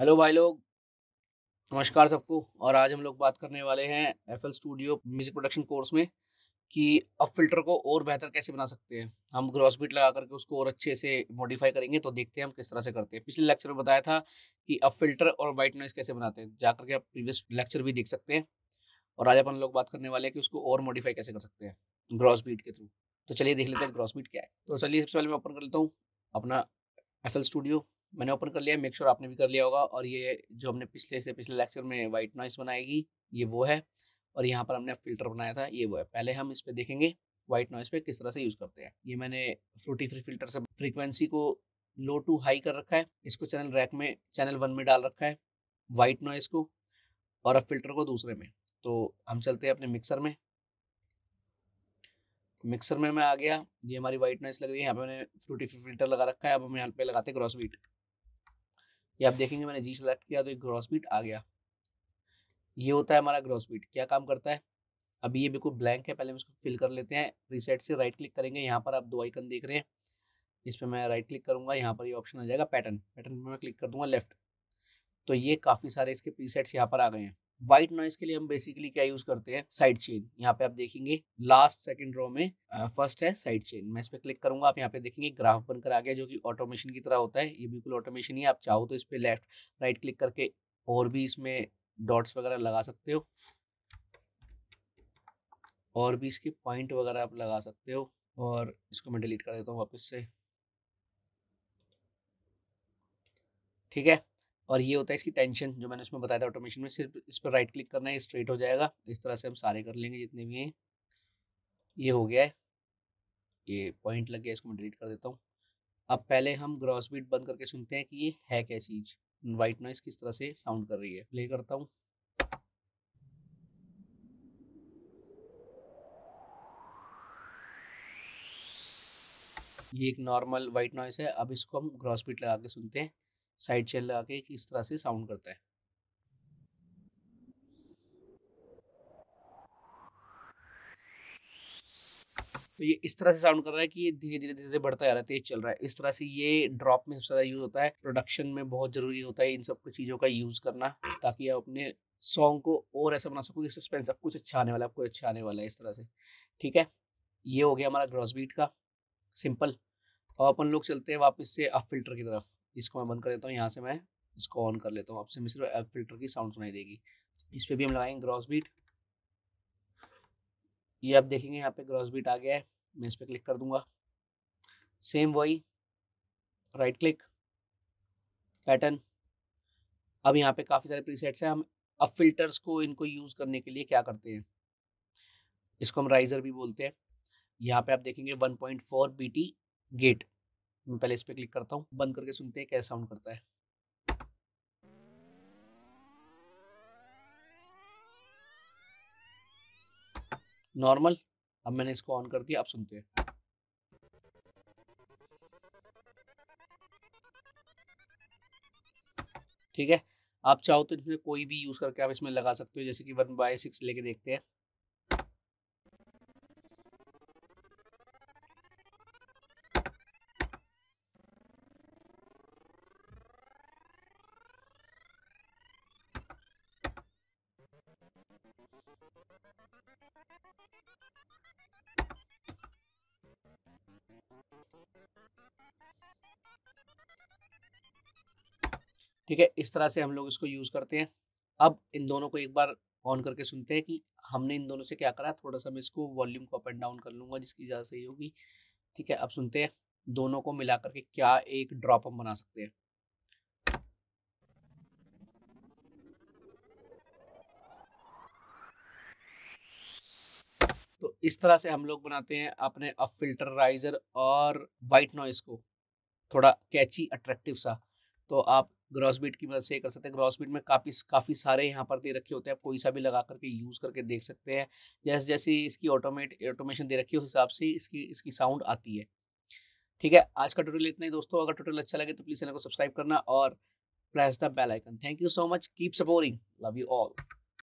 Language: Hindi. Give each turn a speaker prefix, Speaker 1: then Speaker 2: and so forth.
Speaker 1: हेलो भाई लोग नमस्कार सबको और आज हम लोग बात करने वाले हैं F L studio music production course में कि अब फिल्टर को और बेहतर कैसे बना सकते हैं हम ग्रॉस बीट लगा करके उसको और अच्छे से मॉडिफाई करेंगे तो देखते हैं हम किस तरह से करते हैं पिछले लेक्चर में बताया था कि अब फिल्टर और वाइट नॉइस कैसे बनाते हैं जाकर के आप प्रीवियस लेक्चर भी देख सकते हैं और आज अपन लोग बात करने वाले हैं कि उसको और मॉडिफाई कैसे कर सकते हैं ग्रॉस बीट के थ्रू तो चलिए देख लेते हैं ग्रॉस बीट क्या है तो चलिए सबसे पहले मैं ओपन कर लेता हूँ अपना एफ स्टूडियो मैंने ओपन कर लिया मेक श्योर sure आपने भी कर लिया होगा और ये जो हमने पिछले से पिछले लेक्चर में वाइट नॉइस बनाएगी ये वो है और यहाँ पर हमने फिल्टर बनाया था ये वो है पहले हम इस पर देखेंगे वाइट नॉइस पे किस तरह से यूज़ करते हैं ये मैंने फ्रूटी फ्री फिल्टर से फ्रीक्वेंसी को लो टू हाई कर रखा है इसको चैनल रैक में चैनल वन में डाल रखा है वाइट नॉइस को और अब फिल्टर को दूसरे में तो हम चलते हैं अपने मिक्सर में मिक्सर में मैं आ गया ये हमारी वाइट नॉइस लग रही है यहाँ पे मैंने फ्रूटी फ्री फिल्टर लगा रखा है अब हम यहाँ पे लगाते हैं ग्रॉस बीट ये आप देखेंगे मैंने जी सेलेक्ट किया तो एक ग्रॉस बीट आ गया ये होता है हमारा ग्रॉस बीट क्या काम करता है अभी ये बिल्कुल ब्लैंक है पहले हम इसको फिल कर लेते हैं रिसेट से राइट क्लिक करेंगे यहाँ पर आप दो आइकन देख रहे हैं इस पर मैं राइट क्लिक करूँगा यहाँ पर ये ऑप्शन आ जाएगा पैटर्न पैटर्न पर मैं क्लिक कर दूंगा लेफ्ट तो ये काफ़ी सारे इसके प्रीसेट्स यहाँ पर आ गए हैं व्हाइट नॉइस के लिए हम बेसिकली क्या यूज करते हैं साइड चेन यहाँ पे आप देखेंगे लास्ट सेकंड रो में फर्स्ट है साइड चेन मैं इस पर क्लिक करूंगा आप यहाँ पे देखेंगे ग्राफ बनकर आ गया जो कि ऑटोमेशन की तरह होता है ये बिल्कुल ऑटोमेशन ही आप चाहो तो इस पर लेफ्ट राइट क्लिक करके और भी इसमें डॉट्स वगैरह लगा सकते हो और भी इसके पॉइंट वगैरह आप लगा सकते हो और इसको मैं डिलीट कर देता हूँ वापस से ठीक है और ये होता है इसकी टेंशन जो मैंने उसमें बताया था ऑटोमेशन में सिर्फ इस पर राइट क्लिक करना है स्ट्रेट हो जाएगा इस तरह से हम सारे कर लेंगे जितने भी हैं ये हो गया है ये पॉइंट लग गया इसको मैं डिलीट कर देता हूँ अब पहले हम ग्रॉस बीट बंद करके सुनते हैं कि ये है क्या चीज़ वाइट नॉइस किस तरह से साउंड कर रही है प्ले करता हूँ ये एक नॉर्मल वाइट नॉइस है अब इसको हम ग्रॉस बीट लगा के सुनते हैं साइड चेन लगा के इस तरह से साउंड करता है तो ये इस तरह से साउंड कर रहा है कि ये धीरे धीरे धीरे बढ़ता जा रहा है तेज चल रहा है इस तरह से ये ड्रॉप में सबसे ज़्यादा यूज़ होता है प्रोडक्शन में बहुत ज़रूरी होता है इन सब कुछ चीज़ों का यूज़ करना ताकि आप अपने सॉन्ग को और ऐसा बना सको कि सस्पेंस सब कुछ अच्छा आने वाला है आपको अच्छा आने वाला है इस तरह से ठीक है ये हो गया हमारा ग्रॉस बीट का सिंपल और अपन लोग चलते हैं वापस से आप फिल्टर की तरफ इसको मैं बंद कर देता हूँ यहाँ से मैं इसको ऑन कर लेता हूँ आपसे हमें सिर्फ एप फिल्टर की साउंड सुनाई देगी इस पर भी हम लगाएंगे ग्रॉस बीट ये आप देखेंगे यहाँ पे ग्रॉस बीट आ गया है मैं इस पर क्लिक कर दूंगा सेम वही राइट क्लिक पैटर्न अब यहाँ पे काफ़ी सारे प्रीसेट्स हैं हम अब फिल्टर्स को इनको यूज़ करने के लिए क्या करते हैं इसको हम राइज़र भी बोलते हैं यहाँ पे आप देखेंगे 1.4 बीटी गेट मैं पहले इस पर क्लिक करता हूँ बंद करके सुनते हैं क्या साउंड करता है नॉर्मल अब मैंने इसको ऑन कर दिया आप सुनते हैं ठीक है आप चाहो तो इसमें कोई भी यूज़ करके आप इसमें लगा सकते हो जैसे कि वन बाय सिक्स लेके देखते हैं ठीक है इस तरह से हम लोग इसको यूज़ करते हैं अब इन दोनों को एक बार ऑन करके सुनते हैं कि हमने इन दोनों से क्या करा थोड़ा सा मैं इसको वॉल्यूम को अप एंड डाउन कर लूँगा जिसकी वजह से होगी ठीक है अब सुनते हैं दोनों को मिला करके क्या एक ड्रॉप हम बना सकते हैं तो इस तरह से हम लोग बनाते हैं अपने अब फिल्टर राइजर और वाइट नॉइस को थोड़ा कैची अट्रैक्टिव सा तो आप ग्रॉस बीट की मदद से कर सकते हैं ग्रॉस बीट में काफ़ी काफ़ी सारे यहाँ पर दे रखे होते हैं आप कोई सा भी लगा करके यूज़ करके देख सकते हैं जैसे जैसे इसकी ऑटोमेट ऑटोमेशन दे रखी है उस हिसाब से इसकी इसकी साउंड आती है ठीक है आज का ट्यूटोरियल इतना ही दोस्तों अगर ट्यूटोरियल अच्छा लगे तो प्लीज़ चैनल को सब्सक्राइब करना और press the bell icon thank you so much keep supporting love you all